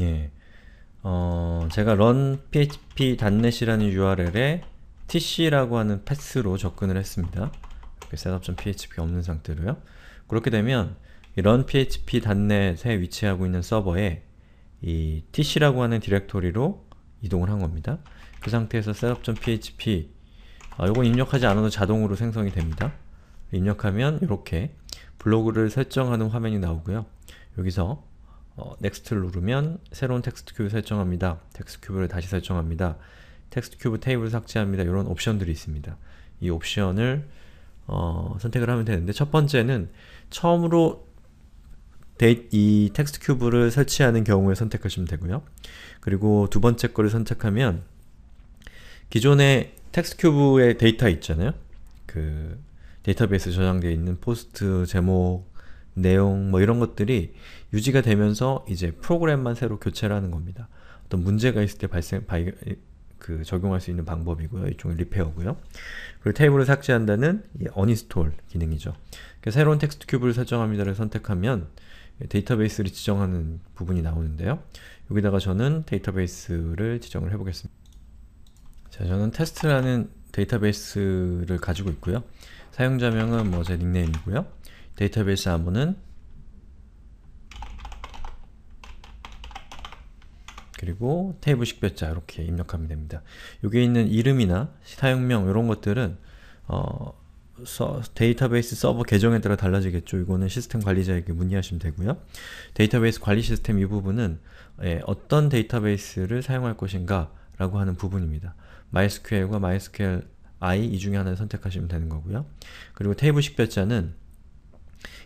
예. 어, 제가 run php 단넷이라는 url에 tc라고 하는 패스로 접근을 했습니다. 이렇 setup.php 없는 상태로요. 그렇게 되면 run php 단넷에 위치하고 있는 서버에 이 tc라고 하는 디렉토리로 이동을 한 겁니다. 그 상태에서 setup.php 아, 어, 이건 입력하지 않아도 자동으로 생성이 됩니다. 입력하면 이렇게 블로그를 설정하는 화면이 나오고요. 여기서 어, 넥스트를 누르면 새로운 텍스트 큐브 설정합니다. 텍스트 큐브를 다시 설정합니다. 텍스트 큐브 테이블 삭제합니다. 이런 옵션들이 있습니다. 이 옵션을 어, 선택을 하면 되는데 첫 번째는 처음으로 이이 텍스트 큐브를 설치하는 경우에 선택하시면 되고요. 그리고 두 번째 거를 선택하면 기존에 텍스트 큐브의 데이터 있잖아요. 그 데이터베이스 저장되어 있는 포스트 제목 내용 뭐 이런 것들이 유지가 되면서 이제 프로그램만 새로 교체를 하는 겁니다. 어떤 문제가 있을 때 발생, 바, 그 적용할 수 있는 방법이고요. 일종의 리페어고요. 그리고 테이블을 삭제한다는 어니스톨 기능이죠. 그러니까 새로운 텍스트 큐브를 설정합니다를 선택하면 데이터베이스를 지정하는 부분이 나오는데요. 여기다가 저는 데이터베이스를 지정을 해보겠습니다. 자, 저는 테스트라는 데이터베이스를 가지고 있고요. 사용자명은 뭐 제 닉네임이고요. 데이터베이스 암호는 그리고 테이블 식별자 이렇게 입력하면 됩니다. 여기 있는 이름이나 사용명 이런 것들은 어, 서, 데이터베이스 서버 계정에 따라 달라지겠죠. 이거는 시스템 관리자에게 문의하시면 되고요. 데이터베이스 관리 시스템 이 부분은 예, 어떤 데이터베이스를 사용할 것인가 라고 하는 부분입니다. MySQL과 MySQL i 이 중에 하나를 선택하시면 되는 거고요. 그리고 테이블 식별자는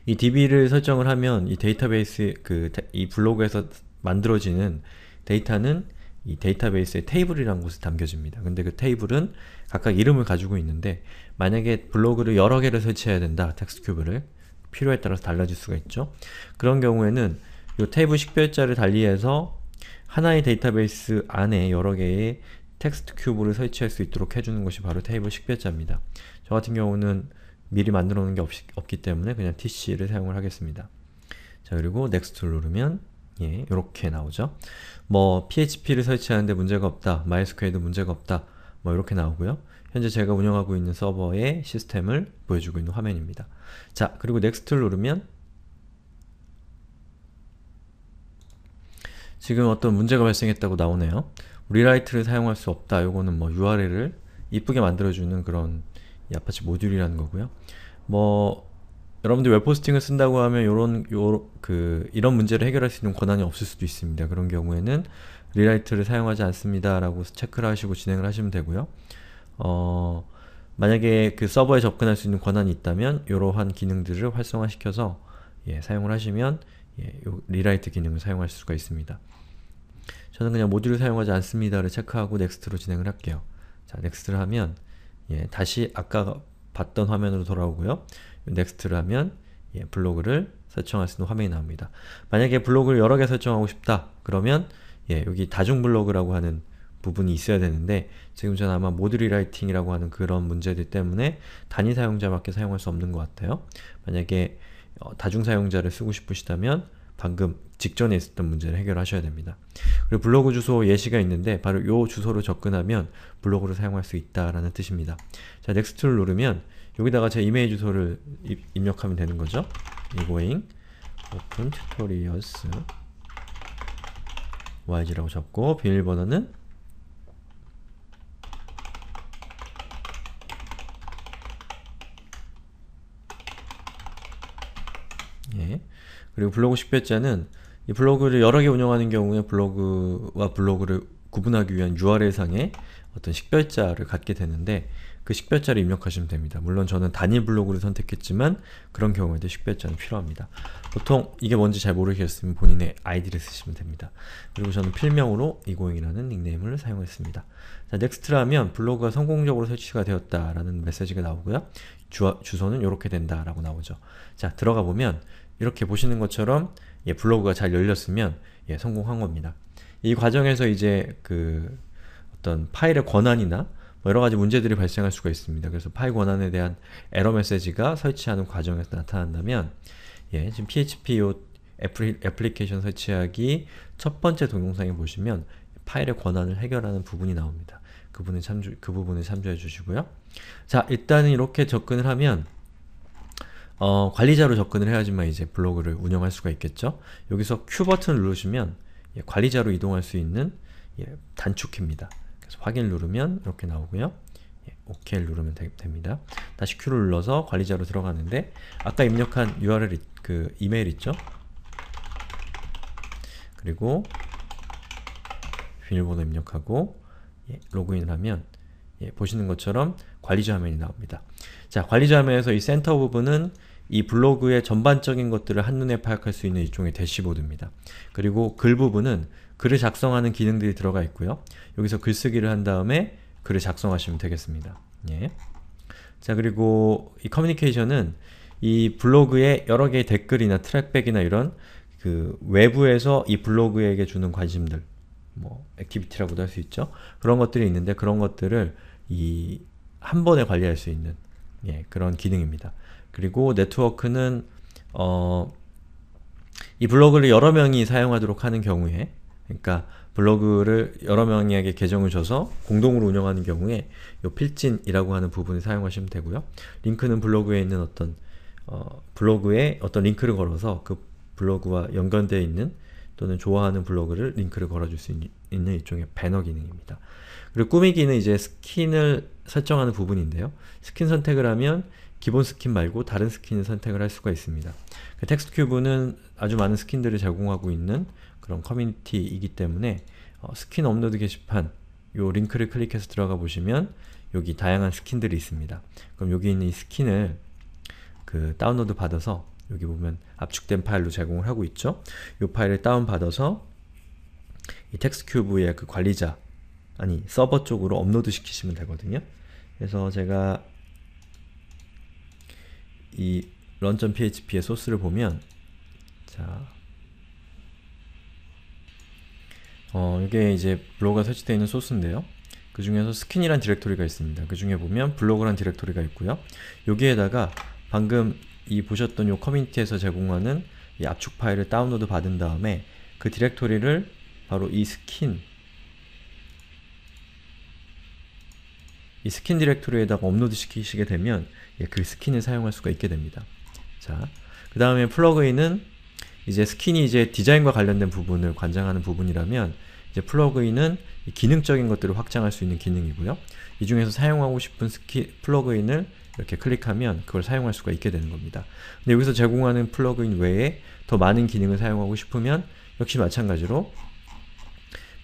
이 DB를 설정을 하면 이 데이터베이스 그 이 블로그에서 만들어지는 데이터는 이 데이터베이스의 테이블이라는 곳에 담겨집니다. 근데 그 테이블은 각각 이름을 가지고 있는데 만약에 블로그를 여러 개를 설치해야 된다. 텍스트 큐브를 필요에 따라서 달라질 수가 있죠. 그런 경우에는 이 테이블 식별자를 달리해서 하나의 데이터베이스 안에 여러 개의 텍스트 큐브를 설치할 수 있도록 해주는 것이 바로 테이블 식별자입니다. 저 같은 경우는 미리 만들어 놓은 게 없, 없기 때문에 그냥 tc를 사용을 하겠습니다. 자 그리고 next를 누르면 예, 요렇게 나오죠. 뭐 php를 설치하는데 문제가 없다, mysql도 문제가 없다 뭐 이렇게 나오고요. 현재 제가 운영하고 있는 서버의 시스템을 보여주고 있는 화면입니다. 자, 그리고 next를 누르면 지금 어떤 문제가 발생했다고 나오네요. 리라이트를 사용할 수 없다. 요거는 뭐 URL을 이쁘게 만들어주는 그런 이 아파치 모듈이라는 거고요. 뭐 여러분들 웹포스팅을 쓴다고 하면 이런 요그 이런 문제를 해결할 수 있는 권한이 없을 수도 있습니다. 그런 경우에는 리라이트를 사용하지 않습니다라고 체크를 하시고 진행을 하시면 되고요. 어, 만약에 그 서버에 접근할 수 있는 권한이 있다면 이러한 기능들을 활성화시켜서 예, 사용을 하시면 예, 리라이트 기능을 사용할 수가 있습니다. 저는 그냥 모듈을 사용하지 않습니다를 체크하고 넥스트로 진행을 할게요. 자, 넥스트를 하면 예, 다시 아까 봤던 화면으로 돌아오고요. 넥스트를 하면 예, 블로그를 설정할 수 있는 화면이 나옵니다. 만약에 블로그를 여러 개 설정하고 싶다 그러면 예, 여기 다중 블로그라고 하는 부분이 있어야 되는데 지금 저는 아마 모드 리라이팅이라고 하는 그런 문제들 때문에 단위 사용자밖에 사용할 수 없는 것 같아요. 만약에 어, 다중 사용자를 쓰고 싶으시다면 방금 직전에 있었던 문제를 해결하셔야 됩니다. 그리고 블로그 주소 예시가 있는데 바로 이 주소로 접근하면 블로그로 사용할 수 있다라는 뜻입니다. 자, 넥스트를 누르면 여기다가 제 이메일 주소를 입력하면 되는 거죠. 이고잉 오픈 튜토리얼스 yg라고 적고 비밀번호는 그리고 블로그 1 0회째는이 블로그를 여러 개 운영하는 경우에 블로그와 블로그를 구분하기 위한 URL 상에 어떤 식별자를 갖게 되는데 그 식별자를 입력하시면 됩니다. 물론 저는 단일 블로그를 선택했지만 그런 경우에도 식별자는 필요합니다. 보통 이게 뭔지 잘 모르겠으면 본인의 아이디를 쓰시면 됩니다. 그리고 저는 필명으로 이고잉이라는 닉네임을 사용했습니다. 자, 넥스트라면 블로그가 성공적으로 설치가 되었다라는 메시지가 나오고요. 주, 주소는 이렇게 된다라고 나오죠. 자, 들어가 보면 이렇게 보시는 것처럼 예, 블로그가 잘 열렸으면 예, 성공한 겁니다. 이 과정에서 이제 그 어떤 파일의 권한이나 뭐 여러가지 문제들이 발생할 수가 있습니다. 그래서 파일 권한에 대한 에러 메시지가 설치하는 과정에서 나타난다면 예, 지금 PHP 애플리, 애플리케이션 설치하기 첫 번째 동영상에 보시면 파일의 권한을 해결하는 부분이 나옵니다. 그 부분을 참조, 그 부분을 참조해 주시고요. 자, 일단은 이렇게 접근을 하면 어, 관리자로 접근을 해야지만 이제 블로그를 운영할 수가 있겠죠? 여기서 Q 버튼을 누르시면 예, 관리자로 이동할 수 있는 예, 단축키입니다. 그래서 확인을 누르면 이렇게 나오고요. OK를 예, 누르면 되, 됩니다. 다시 Q를 눌러서 관리자로 들어가는데 아까 입력한 URL 그 이메일 있죠? 그리고 비밀번호 입력하고 예, 로그인을 하면 예, 보시는 것처럼 관리자 화면이 나옵니다. 자, 관리자 화면에서 이 센터 부분은 이 블로그의 전반적인 것들을 한눈에 파악할 수 있는 일종의 대시보드입니다. 그리고 글 부분은 글을 작성하는 기능들이 들어가 있고요. 여기서 글쓰기를 한 다음에 글을 작성하시면 되겠습니다. 예. 자 그리고 이 커뮤니케이션은 이 블로그에 여러 개의 댓글이나 트랙백이나 이런 그 외부에서 이 블로그에게 주는 관심들 뭐 액티비티라고도 할 수 있죠. 그런 것들이 있는데 그런 것들을 이 한 번에 관리할 수 있는 예, 그런 기능입니다. 그리고 네트워크는 어, 이 블로그를 여러 명이 사용하도록 하는 경우에 그러니까 블로그를 여러 명에게 계정을 줘서 공동으로 운영하는 경우에 이 필진이라고 하는 부분을 사용하시면 되고요. 링크는 블로그에 있는 어떤 어, 블로그에 어떤 링크를 걸어서 그 블로그와 연관되어 있는 또는 좋아하는 블로그를 링크를 걸어줄 수 있는, 있는 일종의 배너 기능입니다. 그리고 꾸미기는 이제 스킨을 설정하는 부분인데요. 스킨 선택을 하면 기본 스킨 말고 다른 스킨을 선택을 할 수가 있습니다. 그 텍스트 큐브는 아주 많은 스킨들을 제공하고 있는 그런 커뮤니티이기 때문에 어, 스킨 업로드 게시판 요 링크를 클릭해서 들어가 보시면 여기 다양한 스킨들이 있습니다. 그럼 여기 있는 이 스킨을 그 다운로드 받아서 여기 보면 압축된 파일로 제공을 하고 있죠. 이 파일을 다운받아서 이 텍스트 큐브의 그 관리자 아니 서버 쪽으로 업로드 시키시면 되거든요. 그래서 제가 이 run.php의 소스를 보면 자 어, 이게 이제 블로그가 설치되어 있는 소스인데요. 그 중에서 스킨이란 디렉토리가 있습니다. 그 중에 보면 블로그란 디렉토리가 있고요. 여기에다가 방금 이 보셨던 요 커뮤니티에서 제공하는 이 압축 파일을 다운로드 받은 다음에 그 디렉토리를 바로 이 스킨 이 스킨 디렉토리에다가 업로드 시키시게 되면 예, 그 스킨을 사용할 수가 있게 됩니다. 자, 그 다음에 플러그인은 이제 스킨이 이제 디자인과 관련된 부분을 관장하는 부분이라면 이제 플러그인은 기능적인 것들을 확장할 수 있는 기능이고요. 이 중에서 사용하고 싶은 스키, 플러그인을 이렇게 클릭하면 그걸 사용할 수가 있게 되는 겁니다. 근데 여기서 제공하는 플러그인 외에 더 많은 기능을 사용하고 싶으면 역시 마찬가지로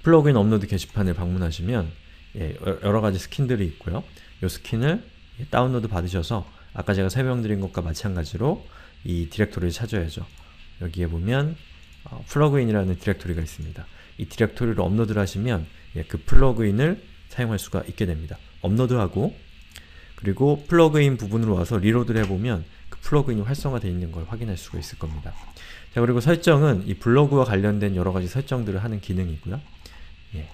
플러그인 업로드 게시판을 방문하시면 예, 여러 가지 스킨들이 있고요. 이 스킨을 예, 다운로드 받으셔서 아까 제가 설명드린 것과 마찬가지로 이 디렉토리를 찾아야죠. 여기에 보면 어, 플러그인이라는 디렉토리가 있습니다. 이 디렉토리를 업로드를 하시면 예, 그 플러그인을 사용할 수가 있게 됩니다. 업로드하고 그리고 플러그인 부분으로 와서 리로드를 해보면 그 플러그인이 활성화되어 있는 걸 확인할 수가 있을 겁니다. 자 그리고 설정은 이 블로그와 관련된 여러 가지 설정들을 하는 기능이고요. 예.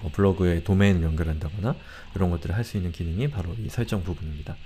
뭐 블로그에 도메인 을 연결한다거나 이런 것들을 할 수 있는 기능이 바로 이 설정 부분입니다.